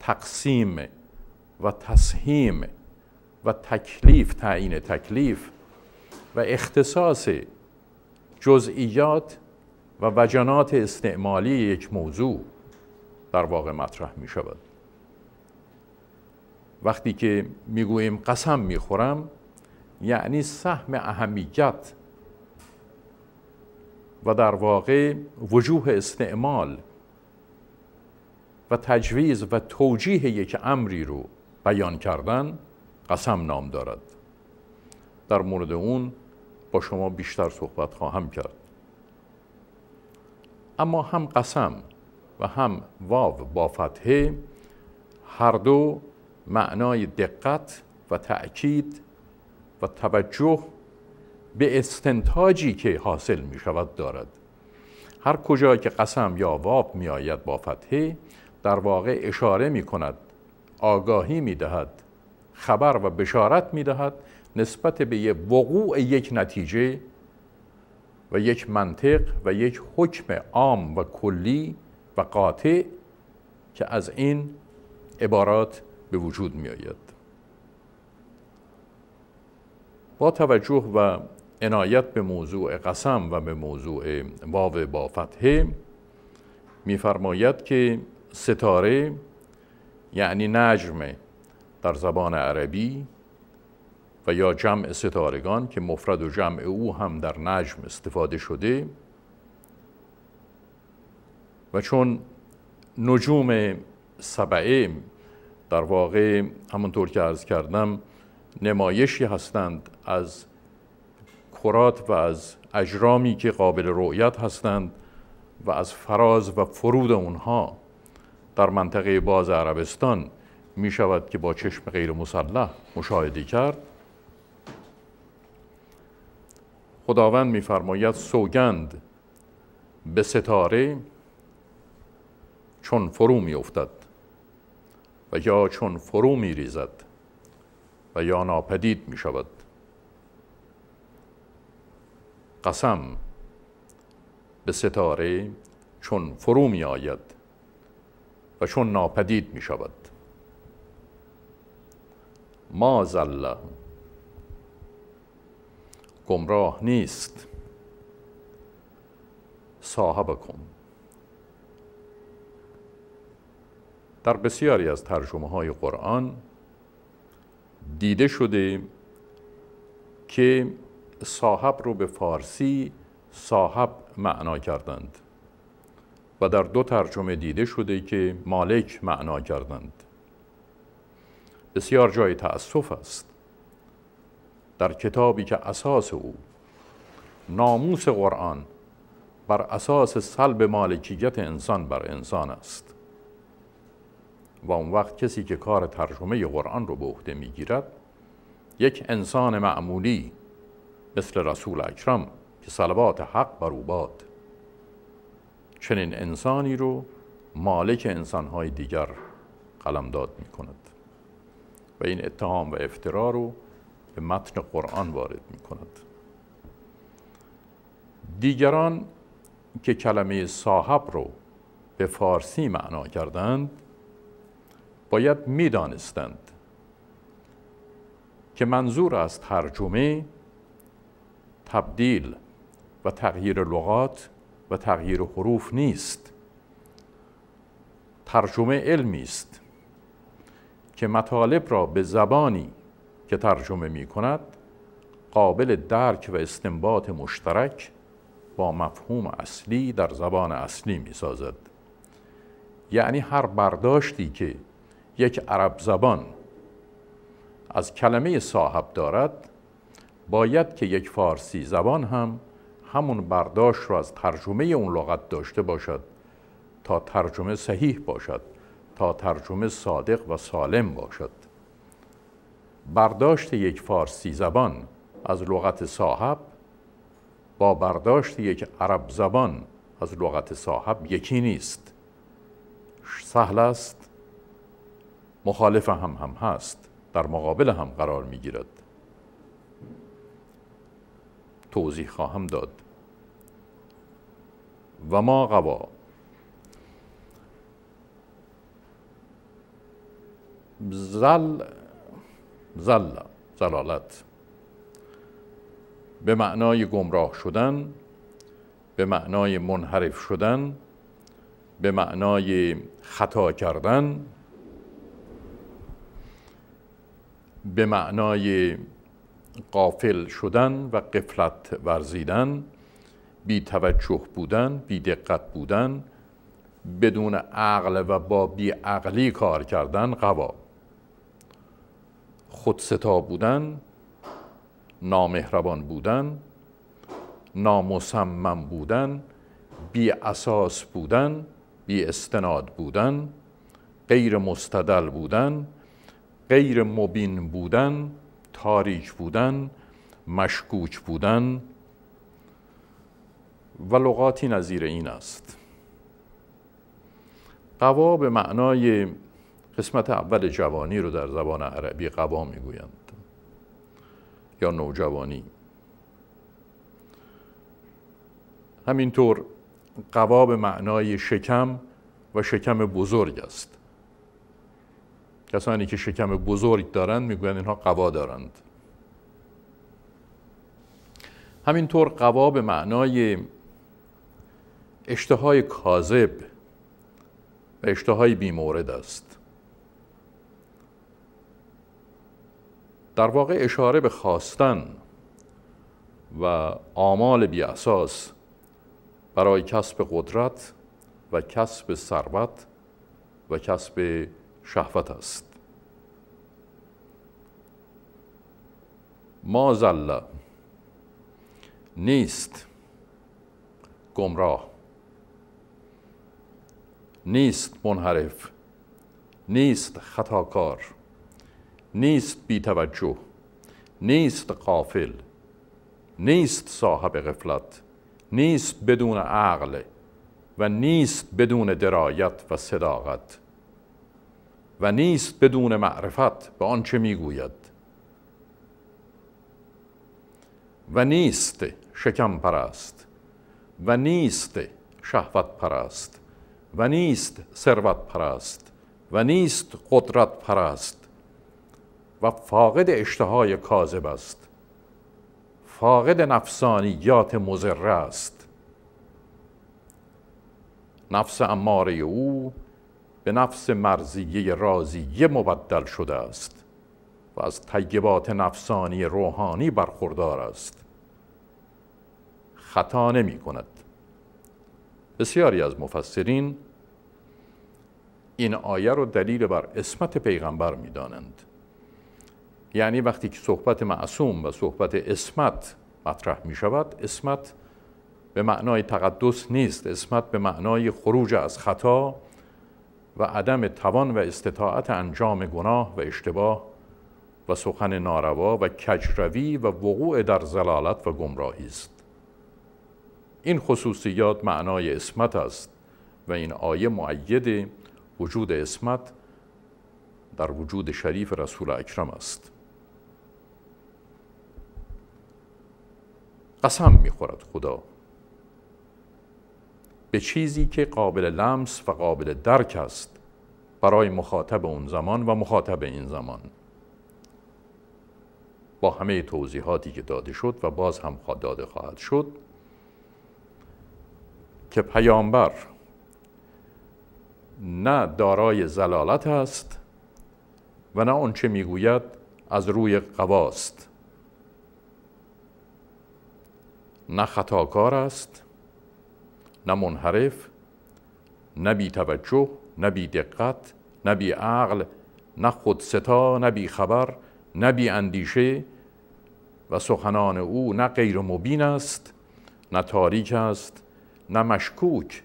تقسیم و تسهیم و تکلیف تعیین تکلیف و اختصاص جزئیات و وجنات استعمالی یک موضوع در واقع مطرح می شود وقتی که میگوییم قسم میخورم یعنی سهم اهمیت و در واقع وجوه استعمال و تجویز و توجیه یک امری رو بیان کردن قسم نام دارد در مورد اون با شما بیشتر صحبت خواهم کرد اما هم قسم و هم واو با فتحه هر دو معنای دقت و تأکید و توجه به استنتاجی که حاصل می شود دارد هر کجا که قسم یا واب می آید با فتحه در واقع اشاره می کند آگاهی می دهد خبر و بشارت می دهد نسبت به یه وقوع یک نتیجه و یک منطق و یک حکم عام و کلی و قاطع که از این عبارات به وجود می آید با توجه و عنایت به موضوع قسم و به موضوع واو با فتحه میفرماید که ستاره یعنی نجم در زبان عربی و یا جمع ستارگان که مفرد و جمع او هم در نجم استفاده شده و چون نجوم سبعه در واقع همونطور که عرض کردم نمایشی هستند از تبخورات و از اجرامی که قابل رؤیت هستند و از فراز و فرود اونها در منطقه باز عربستان می شود که با چشم غیر مسلح مشاهده کرد خداوند میفرماید سوگند به ستاره چون فرو می افتد و یا چون فرو می ریزد و یا ناپدید می شود قسم به ستاره چون فرو می آید و چون ناپدید می شود ما زله گمراه نیست صاحب کن در بسیاری از ترجمه های قرآن دیده شده که صاحب رو به فارسی صاحب معنا کردند و در دو ترجمه دیده شده که مالک معنا کردند بسیار جای تأسف است در کتابی که اساس او ناموس قرآن بر اساس سلب مالکیت انسان بر انسان است و اون وقت کسی که کار ترجمه قرآن رو به عهده میگیرد یک انسان معمولی مثل رسول اکرم که صلوات حق بر او باد چنین انسانی رو مالک انسانهای دیگر قلمداد می کند و این اتهام و افترا رو به متن قرآن وارد می کند دیگران که کلمه صاحب رو به فارسی معنا کردند باید میدانستند که منظور از ترجمه تبدیل و تغییر لغات و تغییر حروف نیست ترجمه علمی است که مطالب را به زبانی که ترجمه می کند قابل درک و استنباط مشترک با مفهوم اصلی در زبان اصلی می سازد. یعنی هر برداشتی که یک عرب زبان از کلمه صاحب دارد باید که یک فارسی زبان هم همون برداشت رو از ترجمه اون لغت داشته باشد تا ترجمه صحیح باشد تا ترجمه صادق و سالم باشد برداشت یک فارسی زبان از لغت صاحب با برداشت یک عرب زبان از لغت صاحب یکی نیست سهل است مخالف هم هم هست در مقابل هم قرار می گیرد توضیح خواهم داد و ما قوا زل زل زلالت به معنای گمراه شدن به معنای منحرف شدن به معنای خطا کردن به معنای قافل شدن و قفلت ورزیدن بی توجه بودن بی دقت بودن بدون عقل و با بی عقلی کار کردن قوا خودستا بودن نامهربان بودن نامصمم بودن بی اساس بودن بی استناد بودن غیر مستدل بودن غیر مبین بودن تاریک بودن مشکوک بودن و لغاتی نظیر این است قوا به معنای قسمت اول جوانی رو در زبان عربی قوا میگویند یا نوجوانی همینطور قوا به معنای شکم و شکم بزرگ است کسانی که شکم بزرگ دارند میگویند اینها قوا دارند همینطور قوا به معنای اشتهای کاذب و اشتهای بیمورد است در واقع اشاره به خواستن و آمال بیاساس برای کسب قدرت و کسب ثروت و کسب شهوت است ما نیست گمراه نیست منحرف نیست خطاکار نیست بیتوجه نیست قافل نیست صاحب غفلت نیست بدون عقل و نیست بدون درایت و صداقت و نیست بدون معرفت به آنچه میگوید و نیست شکم پرست و نیست شهوت پرست و نیست ثروت پرست و نیست قدرت پرست و فاقد اشتهای کاذب است فاقد نفسانیات مزره است نفس اماره او به نفس مرزیه رازیه مبدل شده است و از طیبات نفسانی روحانی برخوردار است خطا نمی کند بسیاری از مفسرین این آیه رو دلیل بر اسمت پیغمبر می دانند. یعنی وقتی که صحبت معصوم و صحبت اسمت مطرح می شود اسمت به معنای تقدس نیست اسمت به معنای خروج از خطا و عدم توان و استطاعت انجام گناه و اشتباه و سخن ناروا و کجروی و وقوع در زلالت و گمراهی است این خصوصیات معنای اسمت است و این آیه معید وجود اسمت در وجود شریف رسول اکرم است قسم میخورد خدا به چیزی که قابل لمس و قابل درک است برای مخاطب اون زمان و مخاطب این زمان با همه توضیحاتی که داده شد و باز هم داده خواهد شد که پیامبر نه دارای زلالت است و نه آنچه میگوید از روی قواست نه خطاکار است نه منحرف نه بی توجه نه بی دقت نه بی عقل نه ستا، نه بی خبر نه بی اندیشه و سخنان او نه غیر مبین است نه تاریک است نه مشکوک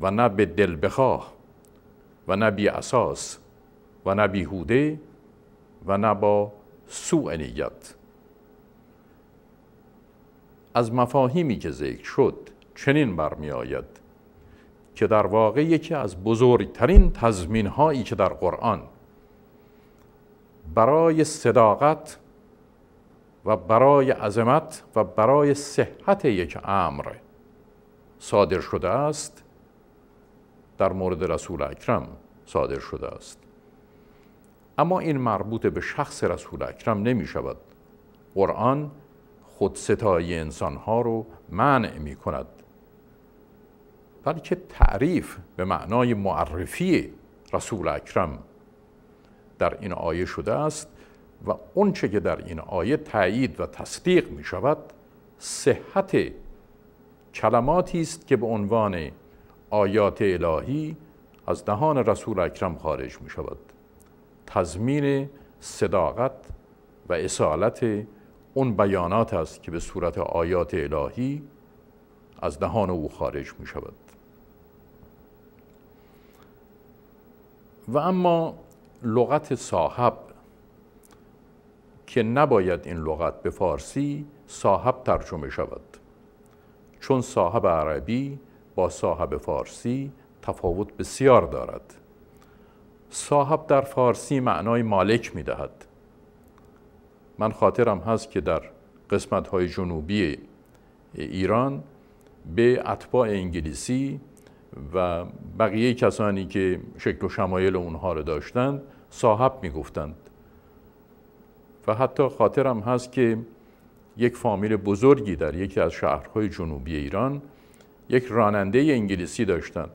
و نه به دل بخواه و نه بی اساس و نه بیهوده و نه با سوء نیت از مفاهیمی که ذکر شد چنین برمی آید که در واقع یکی از بزرگترین تضمین هایی که در قرآن برای صداقت و برای عظمت و برای صحت یک امر صادر شده است در مورد رسول اکرم صادر شده است اما این مربوط به شخص رسول اکرم نمی شود قرآن انسان انسانها رو منع می کند بلکه تعریف به معنای معرفی رسول اکرم در این آیه شده است و آنچه که در این آیه تایید و تصدیق می شود صحت کلماتی است که به عنوان آیات الهی از دهان رسول اکرم خارج می شود تضمین صداقت و اصالت اون بیانات است که به صورت آیات الهی از دهان او خارج می شود و اما لغت صاحب که نباید این لغت به فارسی صاحب ترجمه شود چون صاحب عربی با صاحب فارسی تفاوت بسیار دارد صاحب در فارسی معنای مالک می دهد من خاطرم هست که در قسمت های جنوبی ایران به اتباع انگلیسی و بقیه کسانی که شکل و شمایل اونها رو داشتند صاحب میگفتند و حتی خاطرم هست که یک فامیل بزرگی در یکی از شهرهای جنوبی ایران یک راننده انگلیسی داشتند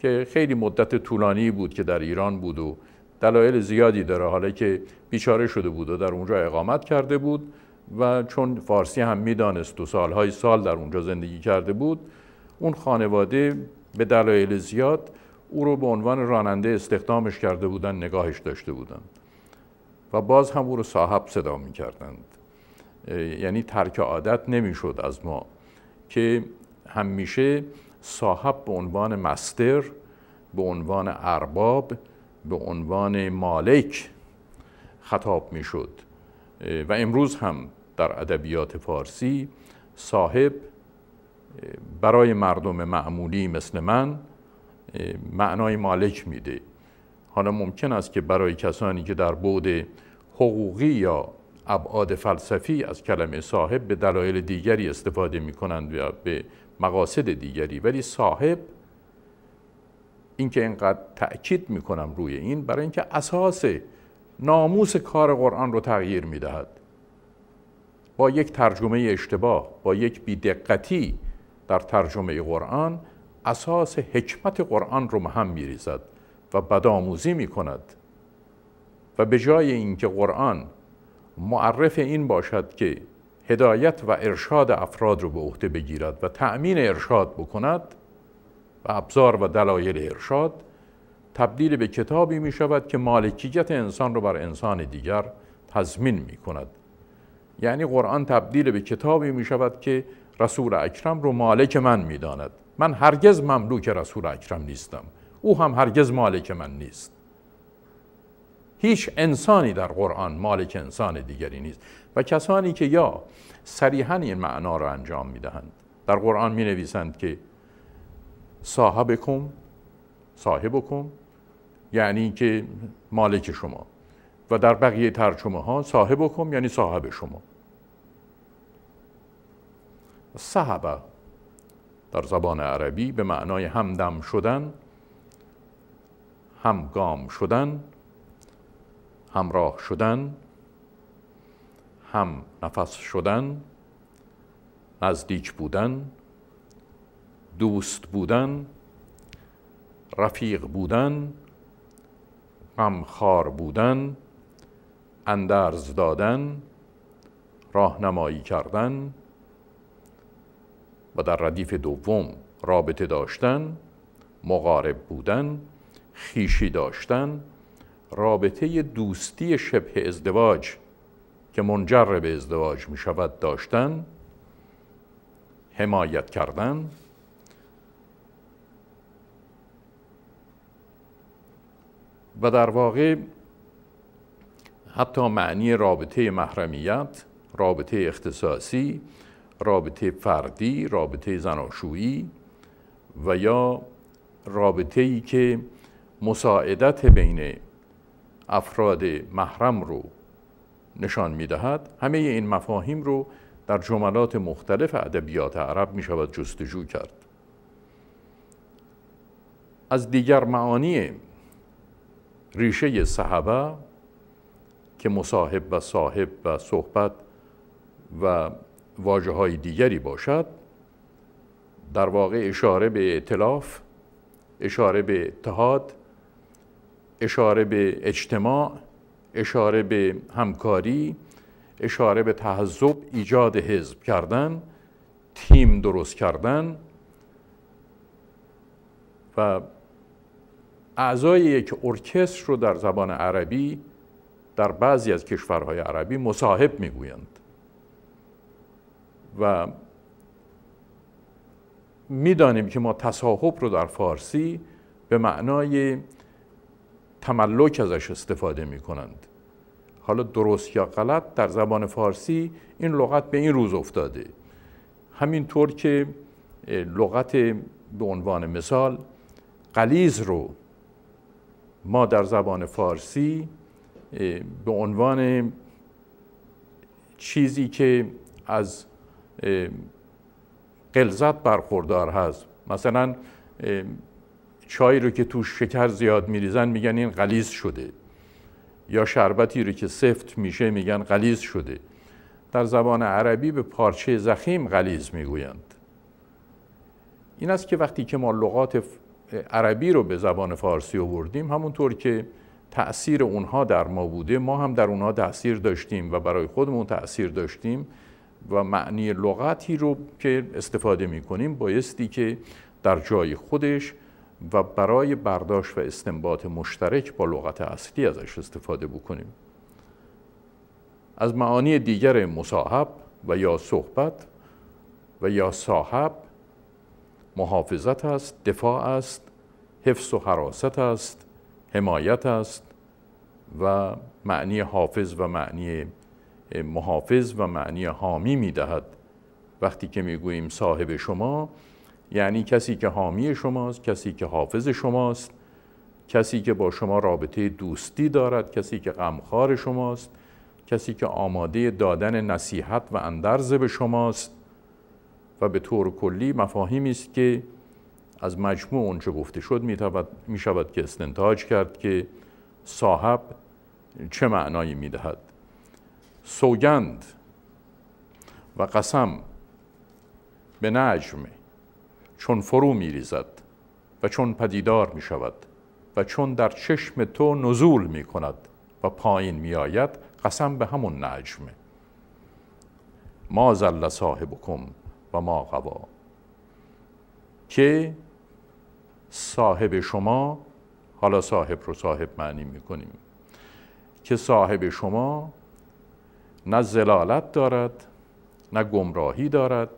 که خیلی مدت طولانی بود که در ایران بود و دلایل زیادی داره حالا که بیچاره شده بود و در اونجا اقامت کرده بود و چون فارسی هم میدانست و سالهای سال در اونجا زندگی کرده بود اون خانواده به دلایل زیاد او رو به عنوان راننده استخدامش کرده بودن نگاهش داشته بودند و باز هم او رو صاحب صدا میکردند یعنی ترک عادت نمیشد از ما که همیشه صاحب به عنوان مستر به عنوان ارباب به عنوان مالک خطاب میشد و امروز هم در ادبیات فارسی صاحب برای مردم معمولی مثل من معنای مالک میده حالا ممکن است که برای کسانی که در بعد حقوقی یا ابعاد فلسفی از کلمه صاحب به دلایل دیگری استفاده می کنند یا به مقاصد دیگری ولی صاحب اینکه اینقدر تأکید میکنم روی این برای اینکه اساس ناموس کار قرآن رو تغییر میدهد با یک ترجمه اشتباه با یک بیدقتی در ترجمه قرآن اساس حکمت قرآن رو مهم میریزد و بدآموزی میکند و به جای اینکه قرآن معرف این باشد که هدایت و ارشاد افراد رو به عهده بگیرد و تأمین ارشاد بکند و ابزار و دلایل ارشاد تبدیل به کتابی می شود که مالکیت انسان رو بر انسان دیگر تضمین می کند یعنی قرآن تبدیل به کتابی می شود که رسول اکرم رو مالک من می داند من هرگز مملوک رسول اکرم نیستم او هم هرگز مالک من نیست هیچ انسانی در قرآن مالک انسان دیگری نیست و کسانی که یا صریحا این معنا را انجام می دهند در قرآن می نویسند که صاحبکم صاحبکم یعنی که مالک شما و در بقیه ترجمه ها صاحبکم یعنی صاحب شما صحبه در زبان عربی به معنای همدم شدن همگام شدن همراه شدن هم نفس شدن نزدیک بودن دوست بودن رفیق بودن غمخار بودن اندرز دادن راهنمایی کردن و در ردیف دوم رابطه داشتن مقارب بودن خیشی داشتن رابطه دوستی شبه ازدواج که منجر به ازدواج می شود داشتن حمایت کردن و در واقع حتی معنی رابطه محرمیت رابطه اختصاصی رابطه فردی رابطه زناشویی و یا رابطه ای که مساعدت بین افراد محرم رو نشان دهد، همه این مفاهیم رو در جملات مختلف ادبیات عرب می شود جستجو کرد از دیگر معانی ریشه صحبه که مصاحب و صاحب و صحبت و واجه های دیگری باشد در واقع اشاره به اطلاف اشاره به اتحاد اشاره به اجتماع اشاره به همکاری اشاره به تحذب ایجاد حزب کردن تیم درست کردن و اعضای یک ارکستر رو در زبان عربی در بعضی از کشورهای عربی مصاحب میگویند و میدانیم که ما تصاحب رو در فارسی به معنای تملک ازش استفاده میکنند حالا درست یا غلط در زبان فارسی این لغت به این روز افتاده همینطور که لغت به عنوان مثال قلیز رو ما در زبان فارسی به عنوان چیزی که از قلزت برخوردار هست مثلا چای رو که تو شکر زیاد میریزن میگن این غلیز شده یا شربتی رو که سفت میشه میگن غلیز شده در زبان عربی به پارچه زخیم غلیز میگویند این است که وقتی که ما لغات عربی رو به زبان فارسی آوردیم همونطور که تأثیر اونها در ما بوده ما هم در اونها تأثیر داشتیم و برای خودمون تأثیر داشتیم و معنی لغتی رو که استفاده می کنیم بایستی که در جای خودش و برای برداشت و استنباط مشترک با لغت اصلی ازش استفاده بکنیم از معانی دیگر مصاحب و یا صحبت و یا صاحب محافظت است دفاع است حفظ و حراست است حمایت است و معنی حافظ و معنی محافظ و معنی حامی میدهد وقتی که میگوییم صاحب شما یعنی کسی که حامی شماست کسی که حافظ شماست کسی که با شما رابطه دوستی دارد کسی که غمخوار شماست کسی که آماده دادن نصیحت و اندرز به شماست و به طور کلی مفاهیمی است که از مجموع اونچه گفته شد می, می شود که استنتاج کرد که صاحب چه معنایی می دهد سوگند و قسم به نجم چون فرو می ریزد و چون پدیدار می شود و چون در چشم تو نزول می کند و پایین می آید قسم به همون نجمه ما زل صاحبکم که صاحب شما حالا صاحب رو صاحب معنی میکنیم که صاحب شما نه زلالت دارد نه گمراهی دارد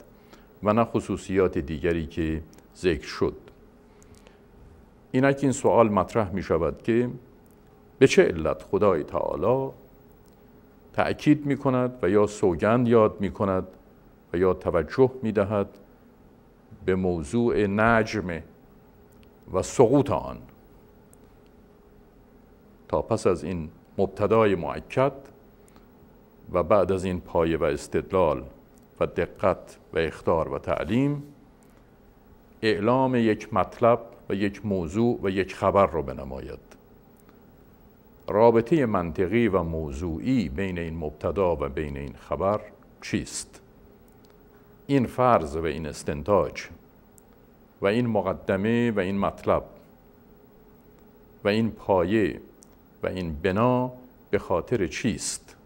و نه خصوصیات دیگری که ذکر شد اینک این سوال مطرح می شود که به چه علت خدای تعالی تأکید می کند و یا سوگند یاد می کند و یا توجه دهد به موضوع نجم و سقوط آن تا پس از این مبتدای معکد و بعد از این پایه و استدلال و دقت و اختار و تعلیم اعلام یک مطلب و یک موضوع و یک خبر را بنماید رابطه منطقی و موضوعی بین این مبتدا و بین این خبر چیست؟ این فرض و این استنتاج و این مقدمه و این مطلب و این پایه و این بنا به خاطر چیست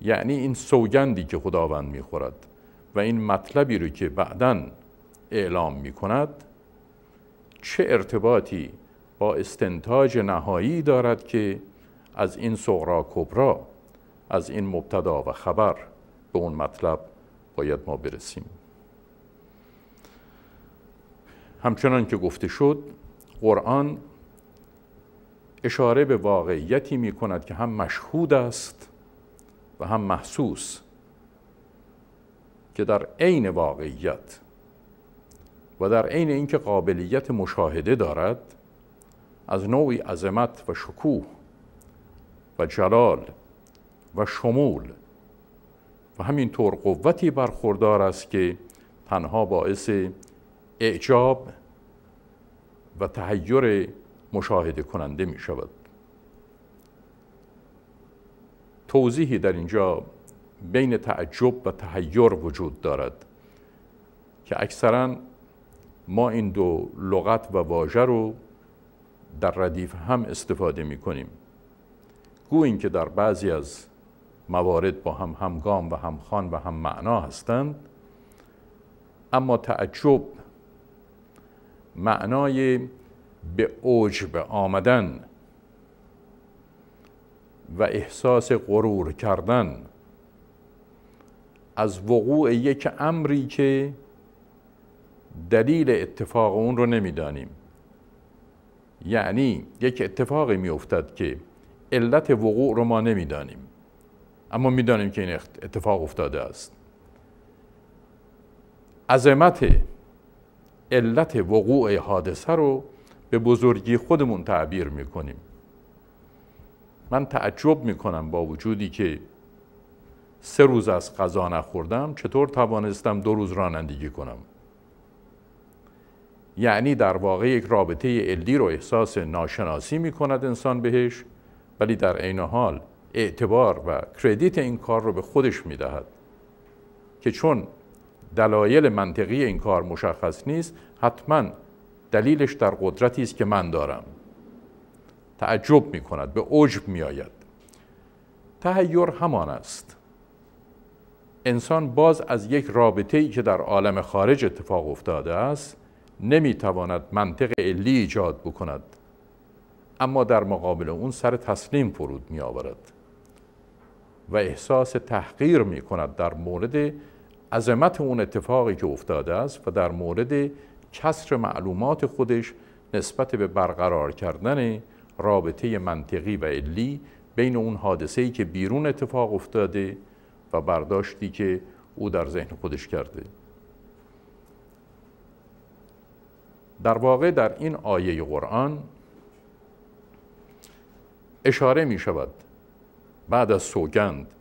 یعنی این سوگندی که خداوند میخورد و این مطلبی رو که بعدا اعلام میکند چه ارتباطی با استنتاج نهایی دارد که از این صغرا کبرا از این مبتدا و خبر به اون مطلب باید ما برسیم همچنان که گفته شد قرآن اشاره به واقعیتی می کند که هم مشهود است و هم محسوس که در عین واقعیت و در عین اینکه قابلیت مشاهده دارد از نوعی عظمت و شکوه و جلال و شمول و همینطور قوتی برخوردار است که تنها باعث اعجاب و تحیر مشاهده کننده می شود توضیحی در اینجا بین تعجب و تحیر وجود دارد که اکثرا ما این دو لغت و واژه رو در ردیف هم استفاده می کنیم گو که در بعضی از موارد با هم همگام و همخوان و هم معنا هستند اما تعجب معنای به اوج به آمدن و احساس غرور کردن از وقوع یک امری که دلیل اتفاق اون رو نمیدانیم یعنی یک اتفاقی میافتد که علت وقوع رو ما نمیدانیم اما میدانیم که این اتفاق افتاده است عظمت علت وقوع حادثه رو به بزرگی خودمون تعبیر میکنیم من تعجب میکنم با وجودی که سه روز از غذا نخوردم چطور توانستم دو روز رانندگی کنم یعنی در واقع یک رابطه علی رو احساس ناشناسی میکند انسان بهش ولی در عین حال اعتبار و کردیت این کار رو به خودش میدهد که چون دلایل منطقی این کار مشخص نیست حتما دلیلش در قدرتی است که من دارم تعجب می کند به عجب می آید تهیور همان است انسان باز از یک رابطه ای که در عالم خارج اتفاق افتاده است نمیتواند منطق علی ایجاد بکند اما در مقابل اون سر تسلیم فرود می آورد و احساس تحقیر می کند در مورد عظمت اون اتفاقی که افتاده است و در مورد کسر معلومات خودش نسبت به برقرار کردن رابطه منطقی و علی بین اون حادثه‌ای که بیرون اتفاق افتاده و برداشتی که او در ذهن خودش کرده در واقع در این آیه قرآن اشاره می شود بعد از سوگند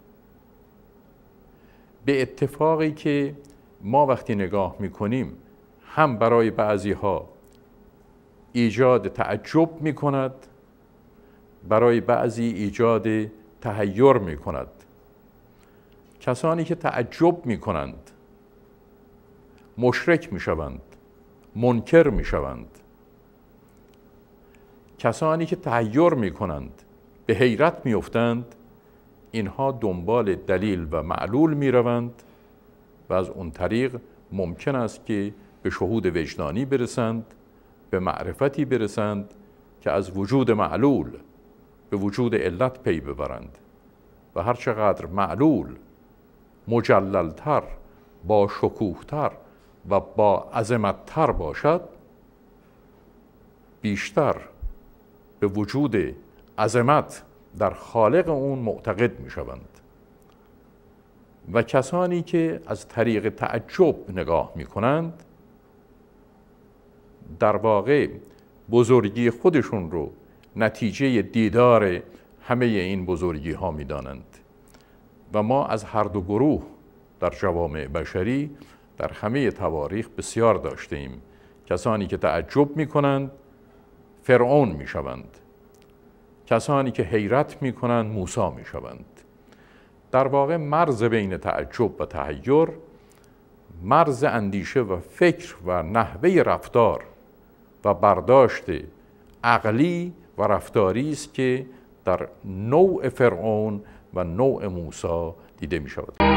به اتفاقی که ما وقتی نگاه میکنیم هم برای بعضی ها ایجاد تعجب میکند برای بعضی ایجاد تهیور میکند کسانی که تعجب میکنند مشرک میشوند منکر میشوند کسانی که تهیور میکنند به حیرت میافتند اینها دنبال دلیل و معلول می روند و از اون طریق ممکن است که به شهود وجدانی برسند به معرفتی برسند که از وجود معلول به وجود علت پی ببرند و هرچقدر معلول مجللتر با شکوهتر و با عظمتتر باشد بیشتر به وجود عظمت در خالق اون معتقد می شوند و کسانی که از طریق تعجب نگاه می کنند در واقع بزرگی خودشون رو نتیجه دیدار همه این بزرگی ها می دانند و ما از هر دو گروه در جوامع بشری در همه تواریخ بسیار ایم. کسانی که تعجب می کنند فرعون می شوند کسانی که حیرت می کنند موسا می شوند در واقع مرز بین تعجب و تحیر مرز اندیشه و فکر و نحوه رفتار و برداشت عقلی و رفتاری است که در نوع فرعون و نوع موسا دیده می شود